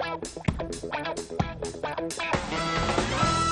Thank you.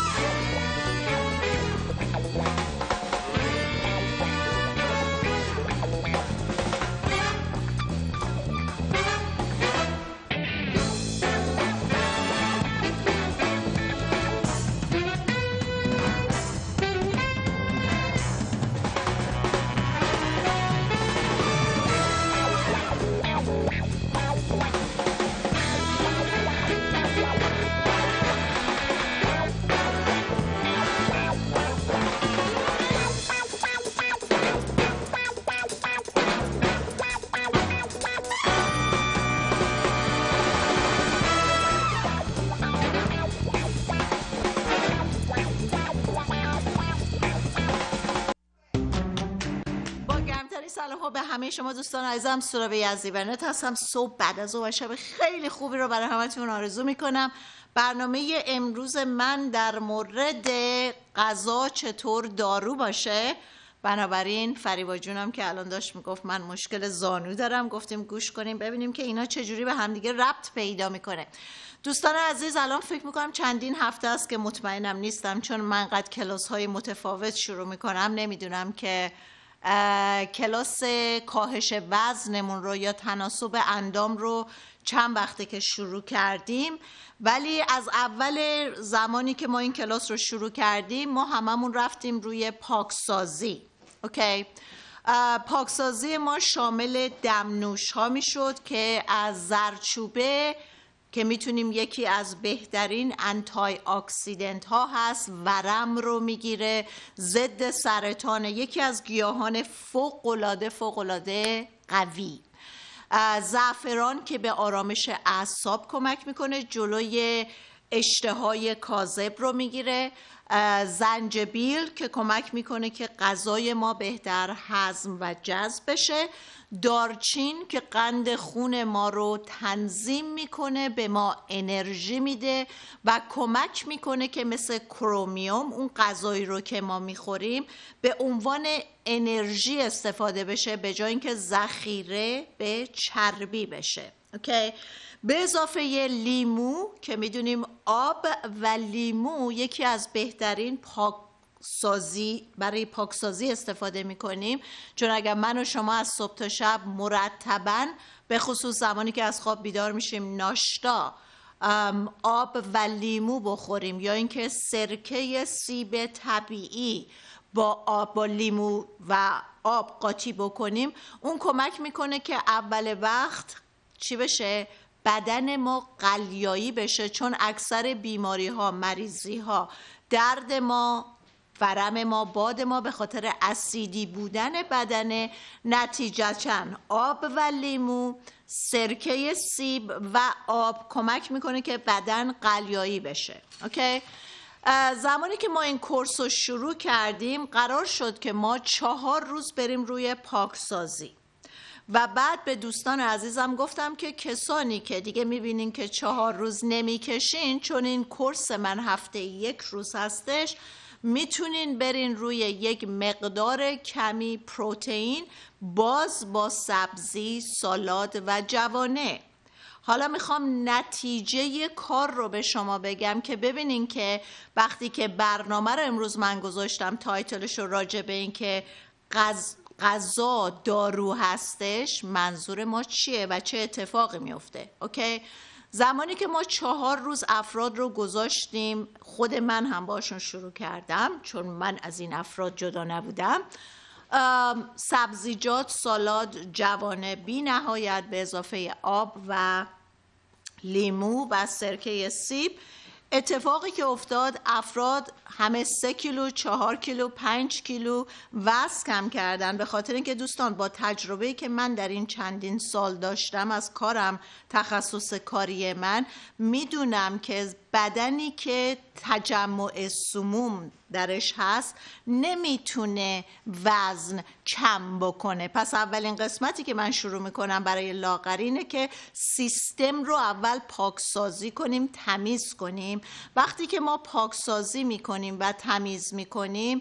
خب به همه شما دوستان عزیزم سورا یزدی نت هستم صبح بعد از و شب خیلی خوبی رو برای همتون آرزو میکنم برنامه امروز من در مورد غذا چطور دارو باشه بنابراین فریبا جونم که الان داشت میگفت من مشکل زانو دارم گفتیم گوش کنیم ببینیم که اینا چجوری به همدیگه ربط پیدا میکنه دوستان عزیز الان فکر میکنم چندین هفته است که مطمئنم نیستم چون من قد کلاس های متفاوت شروع میکنم نمیدونم که کلاس کاهش وزنمون رو یا تناسب اندام رو چند وقته که شروع کردیم ولی از اول زمانی که ما این کلاس رو شروع کردیم ما هممون رفتیم روی پاکسازی اوکی پاکسازی ما شامل دمنوش ها میشد که از زرچوبه که میتونیم یکی از بهترین انتای اکسیدنت ها هست ورم رو میگیره ضد سرطان یکی از گیاهان فوق العاده فوق العاده قوی زعفران که به آرامش اعصاب کمک میکنه جلوی اشتهای کاذب رو میگیره زنجبیل که کمک میکنه که غذای ما بهتر هضم و جذب بشه دارچین که قند خون ما رو تنظیم میکنه به ما انرژی میده و کمک میکنه که مثل کرومیوم اون غذایی رو که ما میخوریم به عنوان انرژی استفاده بشه به جای اینکه ذخیره به چربی بشه اوکی به اضافه لیمو که میدونیم آب و لیمو یکی از بهترین پاک سازی برای پاکسازی استفاده می چون اگر من و شما از صبح تا شب مرتبا به خصوص زمانی که از خواب بیدار میشیم ناشتا آب و لیمو بخوریم یا اینکه سرکه سیب طبیعی با آب با لیمو و آب قاطی بکنیم اون کمک میکنه که اول وقت چی بشه بدن ما قلیایی بشه چون اکثر بیماری ها مریضی ها درد ما ورم ما باد ما به خاطر اسیدی بودن بدن چند؟ آب و لیمو سرکه سیب و آب کمک میکنه که بدن قلیایی بشه اوکی؟ زمانی که ما این کورس رو شروع کردیم قرار شد که ما چهار روز بریم روی پاکسازی و بعد به دوستان عزیزم گفتم که کسانی که دیگه میبینین که چهار روز نمیکشین چون این کرس من هفته یک روز هستش میتونین برین روی یک مقدار کمی پروتئین باز با سبزی، سالاد و جوانه حالا میخوام نتیجه کار رو به شما بگم که ببینین که وقتی که برنامه رو امروز من گذاشتم تایتلش رو راجع به این که غذا دارو هستش منظور ما چیه و چه اتفاقی میفته اوکی زمانی که ما چهار روز افراد رو گذاشتیم خود من هم باشون شروع کردم چون من از این افراد جدا نبودم سبزیجات سالاد جوانه بی نهایت به اضافه آب و لیمو و سرکه سیب اتفاقی که افتاد افراد همه سه کیلو، چهار کیلو، پنج کیلو وزن کم کردن به خاطر اینکه دوستان با تجربه‌ای که من در این چندین سال داشتم از کارم تخصص کاری من میدونم که بدنی که تجمع سموم درش هست نمیتونه وزن کم بکنه پس اولین قسمتی که من شروع میکنم برای لاغرینه که سیستم رو اول پاکسازی کنیم تمیز کنیم وقتی که ما پاکسازی میکنیم و تمیز میکنیم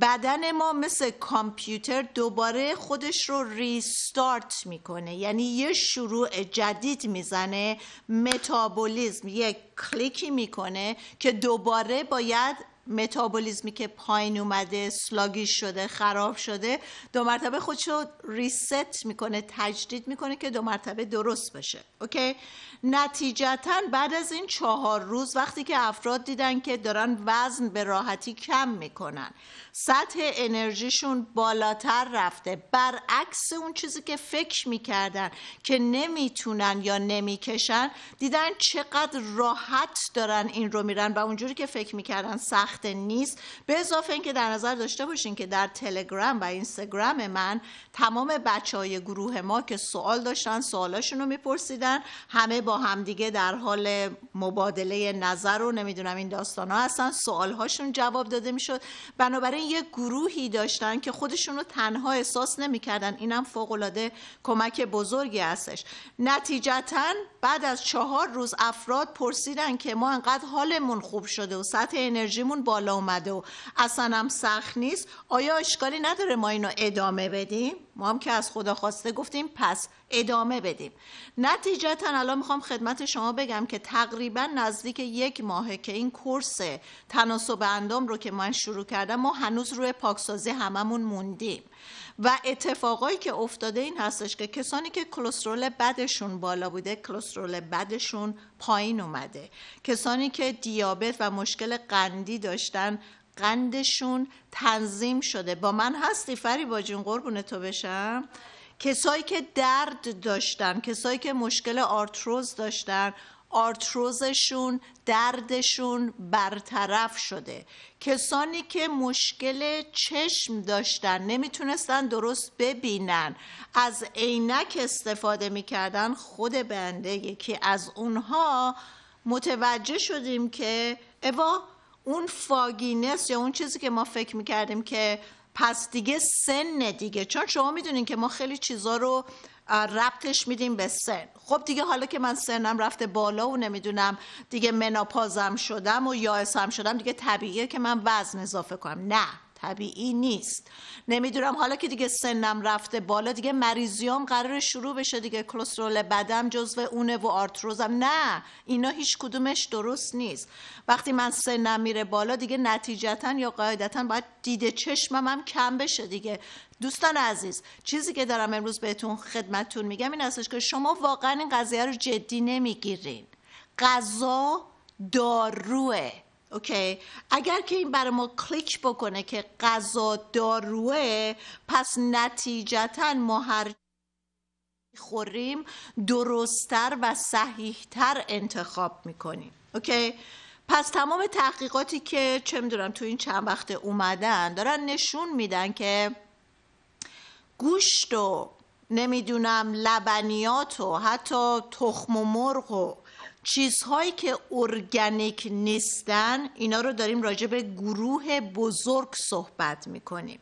بدن ما مثل کامپیوتر دوباره خودش رو ریستارت میکنه یعنی یه شروع جدید میزنه متابولیزم یه کلیکی میکنه که دوباره باید متابولیزمی که پایین اومده سلاگی شده خراب شده دو مرتبه خودش رو ریست میکنه تجدید میکنه که دو مرتبه درست بشه اوکی نتیجتا بعد از این چهار روز وقتی که افراد دیدن که دارن وزن به راحتی کم میکنن سطح انرژیشون بالاتر رفته برعکس اون چیزی که فکر میکردن که نمیتونن یا نمیکشن دیدن چقدر راحت دارن این رو میرن و اونجوری که فکر میکردن سخت نیست به اضافه اینکه در نظر داشته باشین که در تلگرام و اینستاگرام من تمام بچه های گروه ما که سوال داشتن سوالاشون رو میپرسیدن همه با همدیگه در حال مبادله نظر و نمیدونم این داستان ها هستن سوال هاشون جواب داده میشد بنابراین یه گروهی داشتن که خودشون رو تنها احساس نمیکردن اینم العاده کمک بزرگی هستش نتیجتا بعد از چهار روز افراد پرسیدن که ما انقدر حالمون خوب شده و سطح انرژیمون بالا اومده و اصلا هم سخت نیست آیا اشکالی نداره ما اینو ادامه بدیم ما هم که از خدا خواسته گفتیم پس ادامه بدیم نتیجتا الان میخوام خدمت شما بگم که تقریبا نزدیک یک ماهه که این کورس تناسب اندام رو که من شروع کردم ما هنوز روی پاکسازی هممون موندیم و اتفاقایی که افتاده این هستش که کسانی که کلسترول بدشون بالا بوده کلسترول بدشون پایین اومده کسانی که دیابت و مشکل قندی داشتن قندشون تنظیم شده با من هستی فری با جون قربونه تو بشم کسایی که درد داشتن کسایی که مشکل آرتروز داشتن آرتروزشون دردشون برطرف شده کسانی که مشکل چشم داشتن نمیتونستن درست ببینن از عینک استفاده میکردن خود بنده یکی از اونها متوجه شدیم که اوا اون فاگینس یا اون چیزی که ما فکر میکردیم که پس دیگه سن دیگه چون شما میدونین که ما خیلی چیزا رو ربطش میدیم به سن خب دیگه حالا که من سنم رفته بالا و نمیدونم دیگه مناپازم شدم و یائسم شدم دیگه طبیعیه که من وزن اضافه کنم نه طبیعی نیست نمیدونم حالا که دیگه سنم رفته بالا دیگه مریضیام قرار شروع بشه دیگه کلسترول بدم جزو اونه و آرتروزم نه اینا هیچ کدومش درست نیست وقتی من سنم میره بالا دیگه نتیجتا یا قاعدتا باید دیده چشمم هم کم بشه دیگه دوستان عزیز چیزی که دارم امروز بهتون خدمتتون میگم این هستش که شما واقعا این قضیه رو جدی نمیگیرین غذا داروه اوکی اگر که این برای ما کلیک بکنه که غذا داروه پس نتیجتا ما هر خوریم درستتر و صحیحتر انتخاب میکنیم اوکی پس تمام تحقیقاتی که چه میدونم تو این چند وقت اومدن دارن نشون میدن که گوشت و نمیدونم لبنیات و حتی تخم و مرغ و چیزهایی که ارگانیک نیستن اینا رو داریم راجع به گروه بزرگ صحبت میکنیم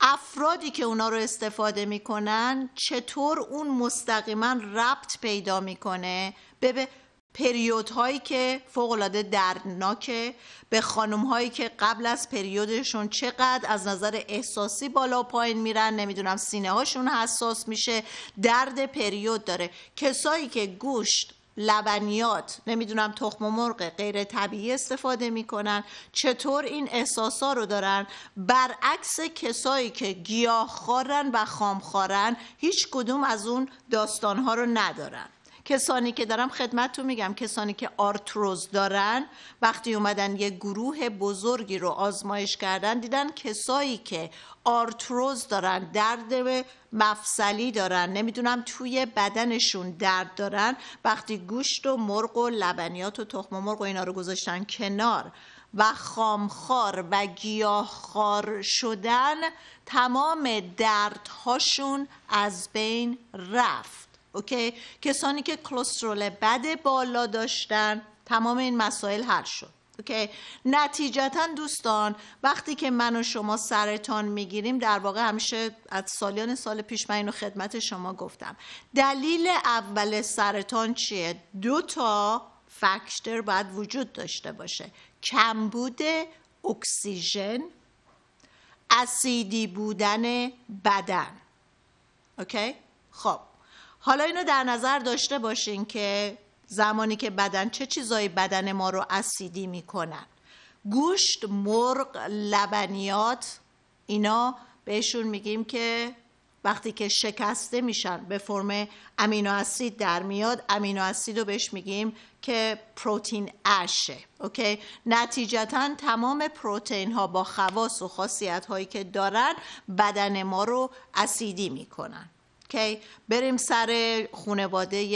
افرادی که اونا رو استفاده میکنن چطور اون مستقیما ربط پیدا میکنه به پریودهایی هایی که العاده دردناکه به خانم هایی که قبل از پریودشون چقدر از نظر احساسی بالا پایین میرن نمیدونم سینه هاشون حساس میشه درد پریود داره کسایی که گوشت لبنیات نمیدونم تخم مرغ غیر طبیعی استفاده میکنن چطور این احساسا رو دارن برعکس کسایی که خارن و خارن هیچ کدوم از اون داستانها رو ندارن کسانی که دارم خدمتتون میگم کسانی که آرتروز دارن وقتی اومدن یه گروه بزرگی رو آزمایش کردن دیدن کسایی که آرتروز دارن درد مفصلی دارن نمیدونم توی بدنشون درد دارن وقتی گوشت و مرغ و لبنیات و تخم مرغ و اینا رو گذاشتن کنار و خامخار و گیاهخوار شدن تمام دردهاشون از بین رفت اوکی کسانی که کلسترول بد بالا داشتن تمام این مسائل حل شد اوکی نتیجتا دوستان وقتی که من و شما سرطان میگیریم در واقع همیشه از سالیان سال پیش من اینو خدمت شما گفتم دلیل اول سرطان چیه دو تا فکتور باید وجود داشته باشه کمبود اکسیژن اسیدی بودن بدن اوکی خب حالا اینو در نظر داشته باشین که زمانی که بدن چه چیزایی بدن ما رو اسیدی میکنن گوشت، مرغ، لبنیات اینا بهشون میگیم که وقتی که شکسته میشن به فرم امینو اسید در میاد امینو اسید رو بهش میگیم که پروتین اشه اوکی نتیجتا تمام پروتئین ها با خواص و خاصیت هایی که دارن بدن ما رو اسیدی میکنن بریم سر خونواده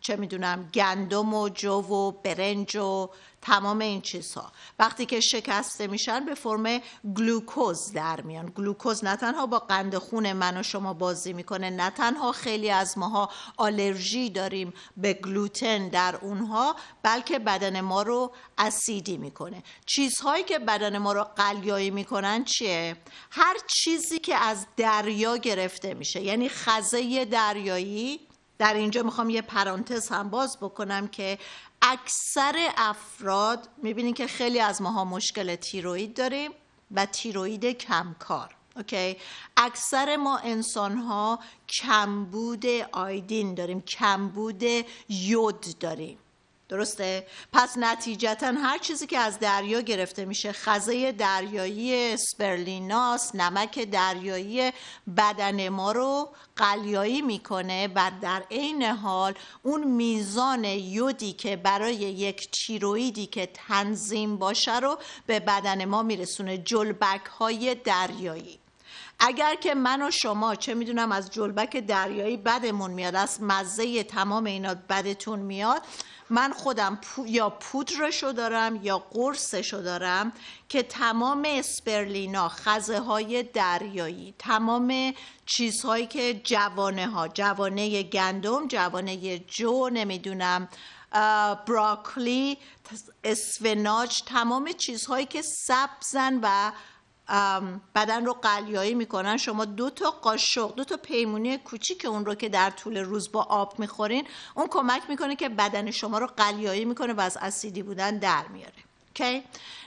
چه میدونم گندم و جو و برنج و تمام این چیزها وقتی که شکسته میشن به فرم گلوکوز در میان گلوکوز نه تنها با قند خون من و شما بازی میکنه نه تنها خیلی از ماها آلرژی داریم به گلوتن در اونها بلکه بدن ما رو اسیدی میکنه چیزهایی که بدن ما رو قلیایی میکنن چیه هر چیزی که از دریا گرفته میشه یعنی خزه دریایی در اینجا میخوام یه پرانتز هم باز بکنم که اکثر افراد میبینید که خیلی از ماها مشکل تیروید داریم و تیروید کمکار اوکی اکثر ما انسان ها کمبود آیدین داریم کمبود یود داریم درسته؟ پس نتیجتا هر چیزی که از دریا گرفته میشه خزه دریایی اسپرلیناس نمک دریایی بدن ما رو قلیایی میکنه و در عین حال اون میزان یودی که برای یک چیرویدی که تنظیم باشه رو به بدن ما میرسونه جلبک های دریایی اگر که من و شما چه میدونم از جلبک دریایی بدمون میاد از مزه تمام اینا بدتون میاد من خودم یا پودرشو دارم یا قرصشو دارم که تمام اسپرلینا خزه های دریایی تمام چیزهایی که جوانه ها جوانه گندم جوانه جو نمیدونم براکلی اسفناج تمام چیزهایی که سبزن و بدن رو قلیایی میکنن شما دو تا قاشق دو تا پیمونی کوچیک اون رو که در طول روز با آب میخورین اون کمک میکنه که بدن شما رو قلیایی میکنه و از اسیدی بودن در میاره okay.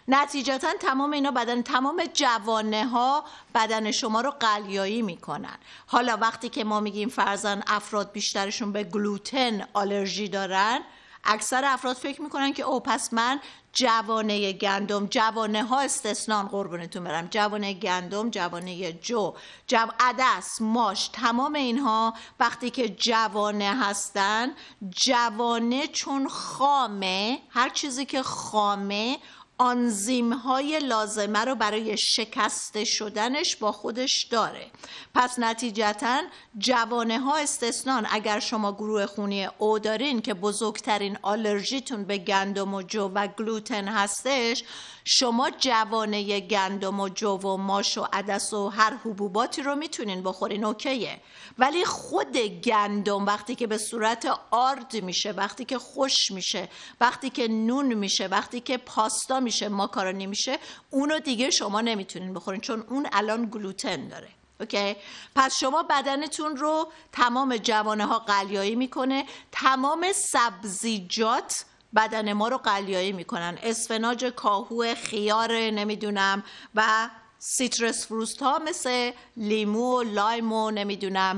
نتیجتا تمام اینا بدن تمام جوانه ها بدن شما رو قلیایی میکنن حالا وقتی که ما میگیم فرزن افراد بیشترشون به گلوتن آلرژی دارن اکثر افراد فکر میکنن که او پس من جوانه گندم جوانه ها استثنان قربونتون برم جوانه گندم جوانه جو جو عدس ماش تمام اینها وقتی که جوانه هستن جوانه چون خامه هر چیزی که خامه آنزیم های لازمه رو برای شکسته شدنش با خودش داره پس نتیجتا جوانه ها استثنان اگر شما گروه خونی او دارین که بزرگترین آلرژیتون به گندم و جو و گلوتن هستش شما جوانه گندم و جو و ماش و عدس و هر حبوباتی رو میتونین بخورین اوکیه ولی خود گندم وقتی که به صورت آرد میشه وقتی که خوش میشه وقتی که نون میشه وقتی که پاستا میشه ماکارو نمیشه اونو دیگه شما نمیتونین بخورین چون اون الان گلوتن داره اوکی پس شما بدنتون رو تمام جوانه ها قلیایی میکنه تمام سبزیجات بدن ما رو قلیایی میکنن اسفناج کاهو خیار نمیدونم و سیترس فروست ها مثل لیمو و لایم نمیدونم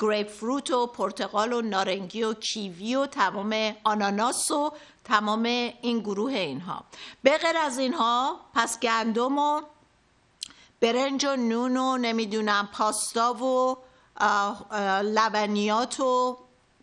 گریپ فروت و پرتقال و نارنگی و کیوی و تمام آناناس و تمام این گروه اینها به غیر از اینها پس گندم و برنج و نون و نمیدونم پاستا و لبنیات و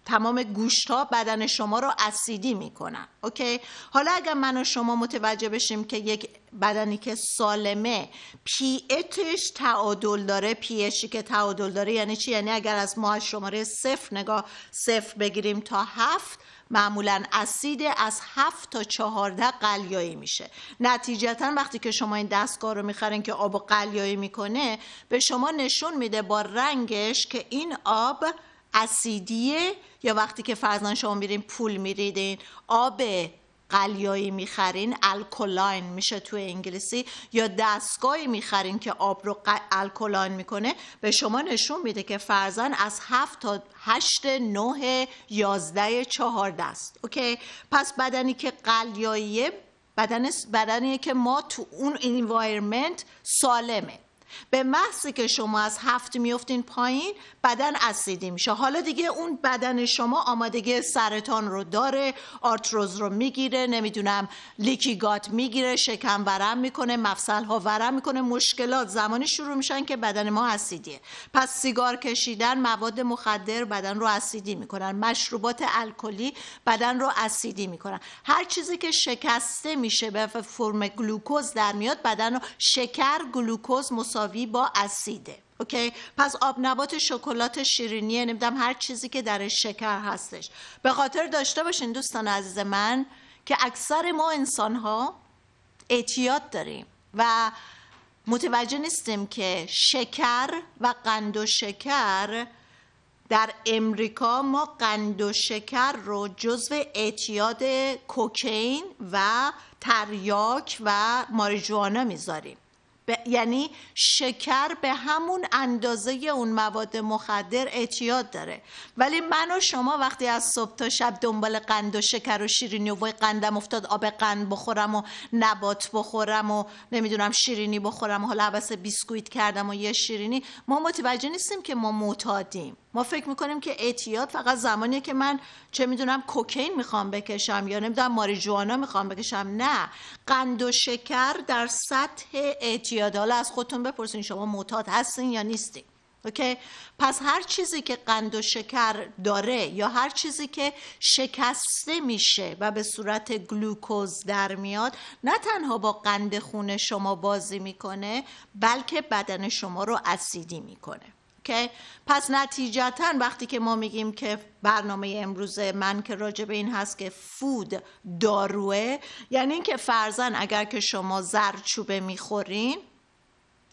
تمام گوشت ها بدن شما رو اسیدی میکنن اوکی حالا اگر من و شما متوجه بشیم که یک بدنی که سالمه پی اتش تعادل داره پی اشی که تعادل داره یعنی چی یعنی اگر از ما شماره صفر نگاه صفر بگیریم تا هفت معمولا اسید از هفت تا چهارده قلیایی میشه نتیجتا وقتی که شما این دستگاه رو میخرین که آب قلیایی میکنه به شما نشون میده با رنگش که این آب اسیدیه یا وقتی که فرزن شما میرین پول میریدین آب قلیایی میخرین الکولاین میشه تو انگلیسی یا دستگاهی میخرین که آب رو الکولاین میکنه به شما نشون میده که فرزن از هفت تا هشت نه یازده چهارده است اوکی پس بدنی که قلیاییه بدن بدنیه که ما تو اون انوایرمنت سالمه به محضی که شما از هفت میفتین پایین بدن اسیدی میشه حالا دیگه اون بدن شما آمادگی سرطان رو داره آرتروز رو میگیره نمیدونم لیکیگات میگیره شکم ورم میکنه مفصل ها ورم میکنه مشکلات زمانی شروع میشن که بدن ما اسیدیه پس سیگار کشیدن مواد مخدر بدن رو اسیدی میکنن مشروبات الکلی بدن رو اسیدی میکنن هر چیزی که شکسته میشه به فرم گلوکوز در میاد بدن رو شکر گلوکوز مساوی با اسیده اوکی پس آب نبات شکلات شیرینی نمیدونم یعنی هر چیزی که درش شکر هستش به خاطر داشته باشین دوستان عزیز من که اکثر ما انسان ها اعتیاد داریم و متوجه نیستیم که شکر و قند و شکر در امریکا ما قند و شکر رو جزو اعتیاد کوکین و تریاک و ماریجوانا میذاریم یعنی شکر به همون اندازه اون مواد مخدر اعتیاد داره ولی من و شما وقتی از صبح تا شب دنبال قند و شکر و شیرینی و وای قندم افتاد آب قند بخورم و نبات بخورم و نمیدونم شیرینی بخورم حالا عوض بیسکویت کردم و یه شیرینی ما متوجه نیستیم که ما معتادیم ما فکر میکنیم که اعتیاد فقط زمانیه که من چه میدونم کوکین میخوام بکشم یا نمیدونم ماریجوانا میخوام بکشم نه قند و شکر در سطح اعتیاد حالا از خودتون بپرسین شما معتاد هستین یا نیستین اوکی پس هر چیزی که قند و شکر داره یا هر چیزی که شکسته میشه و به صورت گلوکوز در میاد نه تنها با قند خون شما بازی میکنه بلکه بدن شما رو اسیدی میکنه اوکی پس نتیجتا وقتی که ما میگیم که برنامه امروز من که راجع به این هست که فود داروه یعنی اینکه فرزن اگر که شما زرچوبه میخورین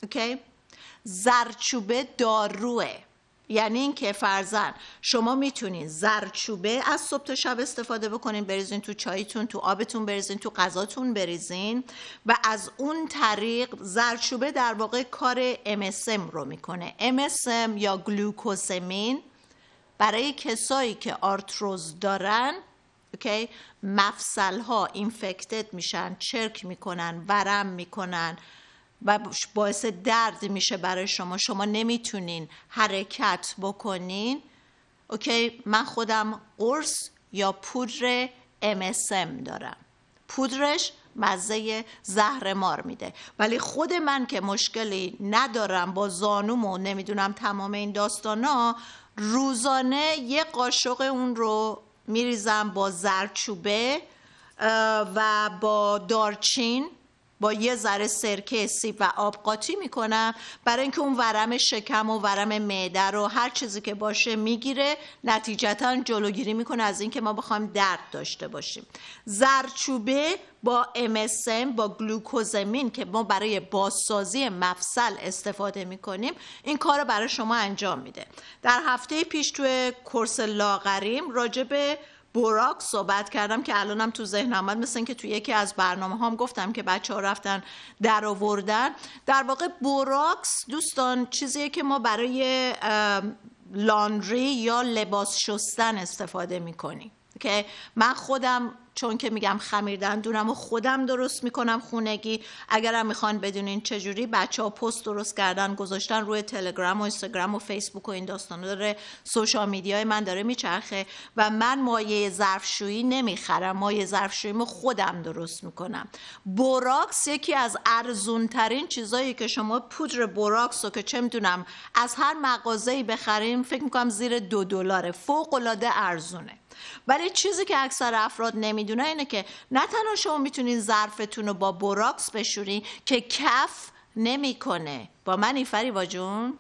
اوکی زرچوبه داروه یعنی اینکه فرزن شما میتونین زرچوبه از صبح تا شب استفاده بکنین بریزین تو چایتون تو آبتون بریزین تو غذاتون بریزین و از اون طریق زرچوبه در واقع کار MSM رو میکنه MSM یا گلوکوسمین برای کسایی که آرتروز دارن اوکی مفصل ها اینفکتد میشن چرک میکنن ورم میکنن و باعث درد میشه برای شما شما نمیتونین حرکت بکنین اوکی من خودم قرص یا پودر MSM دارم پودرش مزه زهر مار میده ولی خود من که مشکلی ندارم با زانوم و نمیدونم تمام این ها روزانه یه قاشق اون رو میریزم با زرچوبه و با دارچین با یه ذره سرکه سیب و آب قاطی میکنم برای اینکه اون ورم شکم و ورم معده رو هر چیزی که باشه میگیره نتیجتا جلوگیری میکنه از اینکه ما بخوایم درد داشته باشیم زرچوبه با MSM با گلوکوزمین که ما برای بازسازی مفصل استفاده میکنیم این کار رو برای شما انجام میده در هفته پیش توی کورس لاغریم راجبه براک صحبت کردم که الانم تو ذهنم آمد مثل اینکه تو یکی از برنامه هام گفتم که بچه ها رفتن در آوردن در واقع بوراکس دوستان چیزیه که ما برای لاندری یا لباس شستن استفاده میکنیم که من خودم چون که میگم خمیر دندونم و خودم درست میکنم خونگی اگرم میخوان بدونین چجوری بچه ها پست درست کردن گذاشتن روی تلگرام و اینستاگرام و فیسبوک و این داستان داره سوشال میدیای من داره میچرخه و من مایه ظرفشویی نمیخرم مایه ظرفشوییمو خودم درست میکنم بوراکس یکی از ارزون ترین چیزایی که شما پودر بوراکس رو که چه میدونم از هر مغازه‌ای بخریم فکر میکنم زیر دو دلاره فوق العاده ارزونه ولی چیزی که اکثر افراد نمیدونه اینه که نه تنها شما میتونین ظرفتون رو با بوراکس بشورین که کف نمیکنه با من فری واجون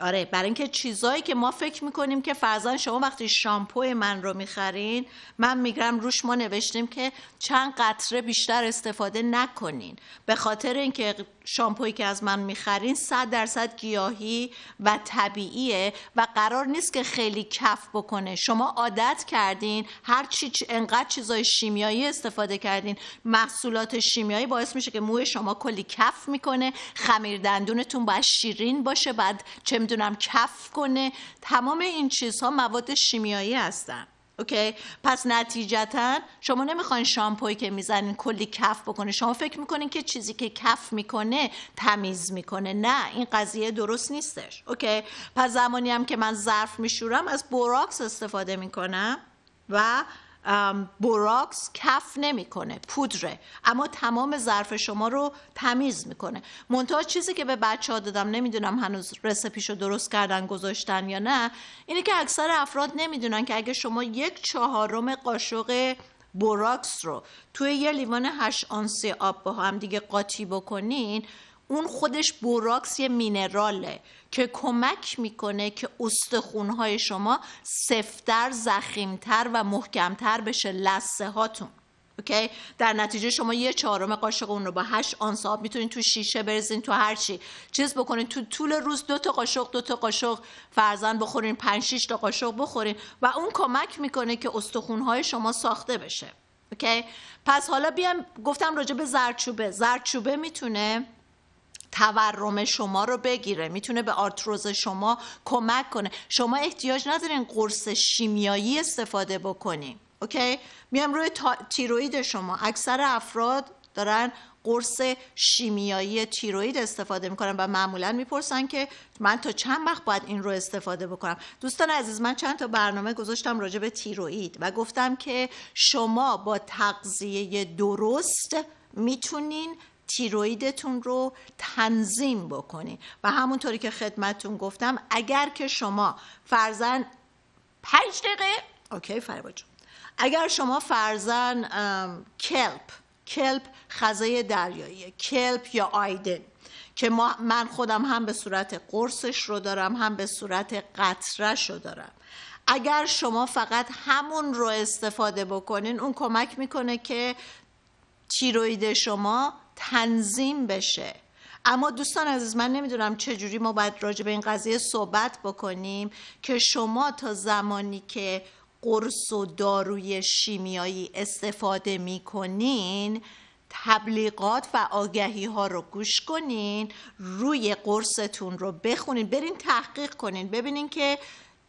آره برای اینکه چیزایی که ما فکر میکنیم که فرضا شما وقتی شامپو من رو میخرین من میگرم روش ما نوشتیم که چند قطره بیشتر استفاده نکنین به خاطر اینکه شامپویی که از من میخرین صد درصد گیاهی و طبیعیه و قرار نیست که خیلی کف بکنه شما عادت کردین هر چی انقدر چیزای شیمیایی استفاده کردین محصولات شیمیایی باعث میشه که موی شما کلی کف میکنه خمیر دندونتون باید شیرین باشه بعد چه نمیدونم کف کنه تمام این چیزها مواد شیمیایی هستن اوکی پس نتیجتا شما نمیخواین شامپوی که میزنین کلی کف بکنه شما فکر میکنین که چیزی که کف میکنه تمیز میکنه نه این قضیه درست نیستش اوکی پس زمانی هم که من ظرف میشورم از بوراکس استفاده میکنم و بوراکس کف نمیکنه پودره اما تمام ظرف شما رو تمیز میکنه منتها چیزی که به بچه ها دادم نمیدونم هنوز رسپیش رو درست کردن گذاشتن یا نه اینه که اکثر افراد نمیدونن که اگه شما یک چهارم قاشق بوراکس رو توی یه لیوان هش آنسی آب با هم دیگه قاطی بکنین اون خودش بوراکس یه مینراله که کمک میکنه که استخونهای شما سفتر زخیمتر و محکمتر بشه لسه هاتون اوکی در نتیجه شما یه چهارم قاشق اون رو با هشت آنس آب میتونید تو شیشه برزین تو هر چی چیز بکنین تو طول روز دو تا قاشق دو تا قاشق فرزن بخورین پنج شیش تا قاشق بخورین و اون کمک میکنه که استخونهای شما ساخته بشه اوکی پس حالا بیام گفتم راجع به زرچوبه زردچوبه میتونه تورم شما رو بگیره میتونه به آرتروز شما کمک کنه شما احتیاج ندارین قرص شیمیایی استفاده بکنین اوکی میام روی تیروید شما اکثر افراد دارن قرص شیمیایی تیروید استفاده میکنن و معمولا میپرسن که من تا چند وقت باید این رو استفاده بکنم دوستان عزیز من چند تا برنامه گذاشتم راجع به تیروید و گفتم که شما با تغذیه درست میتونین تیرویدتون رو تنظیم بکنید و همونطوری که خدمتون گفتم اگر که شما فرزن پنج دقیقه اوکی فریبا اگر شما فرزن کلپ کلپ خزه دریایی کلپ یا آیدن که من خودم هم به صورت قرصش رو دارم هم به صورت قطرش رو دارم اگر شما فقط همون رو استفاده بکنین اون کمک میکنه که تیروید شما تنظیم بشه اما دوستان عزیز من نمیدونم چجوری ما باید راجع به این قضیه صحبت بکنیم که شما تا زمانی که قرص و داروی شیمیایی استفاده میکنین تبلیغات و آگهی ها رو گوش کنین روی قرصتون رو بخونین برین تحقیق کنین ببینین که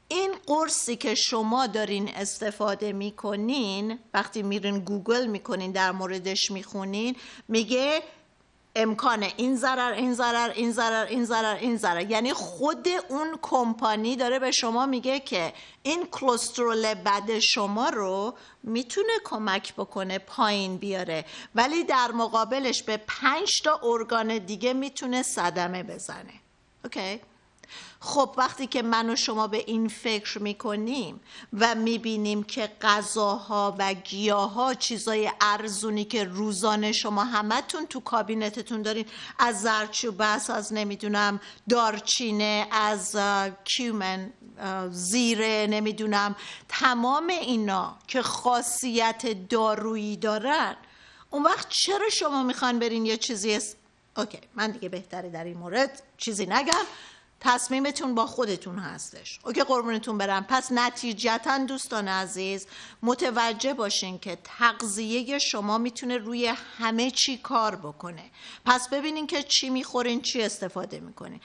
این قرصی که شما دارین استفاده میکنین وقتی میرین گوگل میکنین در موردش میخونین میگه امکانه این ضرر این ضرر این ضرر این ضرر این ضرر یعنی خود اون کمپانی داره به شما میگه که این کلسترول بد شما رو میتونه کمک بکنه پایین بیاره ولی در مقابلش به پنج تا ارگان دیگه میتونه صدمه بزنه اوکی خب وقتی که من و شما به این فکر میکنیم و میبینیم که غذاها و گیاها چیزای ارزونی که روزانه شما همتون تو کابینتتون دارین از زرچوب بس از نمیدونم دارچینه از کیومن زیره نمیدونم تمام اینا که خاصیت دارویی دارن اون وقت چرا شما میخوان برین یه چیزی است؟ اوکی من دیگه بهتری در این مورد چیزی نگم تصمیمتون با خودتون هستش اوکی قربونتون برم پس نتیجتا دوستان عزیز متوجه باشین که تغذیه شما میتونه روی همه چی کار بکنه پس ببینین که چی میخورین چی استفاده میکنین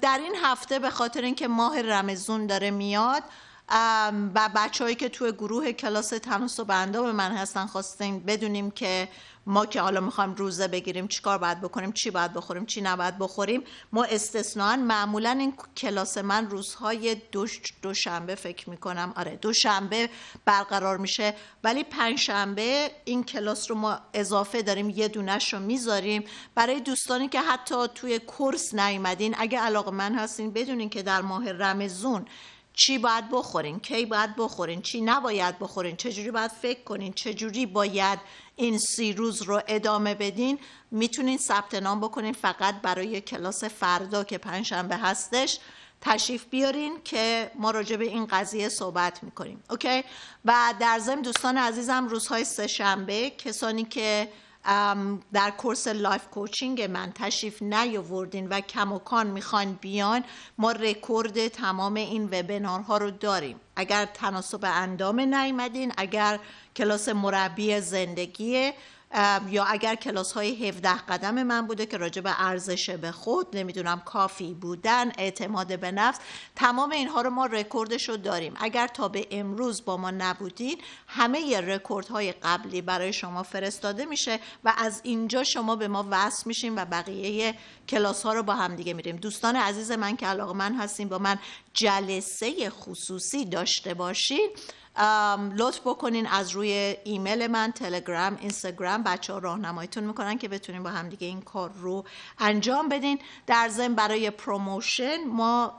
در این هفته به خاطر اینکه ماه رمزون داره میاد و بچههایی که توی گروه کلاس تناسب اندام من هستن خواستین بدونیم که ما که حالا میخوایم روزه بگیریم چیکار باید بکنیم چی باید بخوریم چی نباید بخوریم ما استثنان معمولا این کلاس من روزهای دوش دوشنبه فکر میکنم آره دوشنبه برقرار میشه ولی پنجشنبه این کلاس رو ما اضافه داریم یه دونش رو میذاریم برای دوستانی که حتی توی کورس نیومدین اگه علاقه من هستین بدونین که در ماه رمزون چی باید بخورین کی باید بخورین چی نباید بخورین چجوری باید فکر کنین چجوری باید این سی روز رو ادامه بدین میتونین ثبت نام بکنین فقط برای کلاس فردا که پنجشنبه هستش تشریف بیارین که ما راجع به این قضیه صحبت میکنیم اوکی و در ضمن دوستان عزیزم روزهای سه شنبه کسانی که در کورس لایف کوچینگ من تشریف نیاوردین و کان میخواین بیان ما رکورد تمام این وبینارها رو داریم اگر تناسب اندام نیمدین اگر کلاس مربی زندگی یا اگر کلاس های 17 قدم من بوده که راجع به ارزش به خود نمیدونم کافی بودن اعتماد به نفس تمام اینها رو ما رکوردش رو داریم اگر تا به امروز با ما نبودین همه های قبلی برای شما فرستاده میشه و از اینجا شما به ما وصل میشین و بقیه کلاس ها رو با هم دیگه میریم دوستان عزیز من که علاقه من هستین با من جلسه خصوصی داشته باشین لطف بکنین از روی ایمیل من تلگرام اینستاگرام بچه ها راهنماییتون میکنن که بتونین با همدیگه این کار رو انجام بدین در ضمن برای پروموشن ما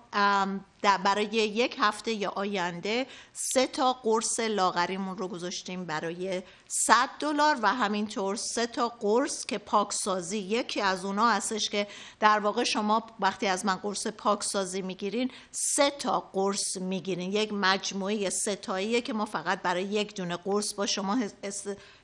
در برای یک هفته یا آینده سه تا قرص لاغریمون رو گذاشتیم برای 100 دلار و همینطور سه تا قرص که پاکسازی یکی از اونا هستش که در واقع شما وقتی از من قرص پاکسازی میگیرین سه تا قرص میگیرین یک مجموعه سه تاییه که ما فقط برای یک دونه قرص با شما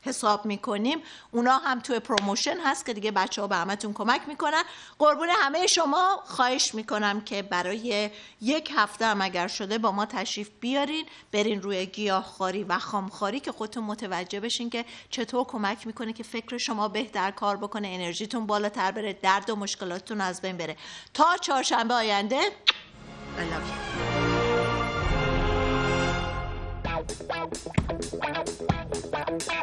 حساب میکنیم اونا هم توی پروموشن هست که دیگه بچه ها به همتون کمک میکنن قربون همه شما خواهش میکنم که برای یک هفته هم اگر شده با ما تشریف بیارین برین روی گیاه خاری و خاری که خودتون متوجه بشین که چطور کمک میکنه که فکر شما بهتر کار بکنه انرژیتون بالاتر بره درد و مشکلاتتون از بین بره تا چهارشنبه آینده I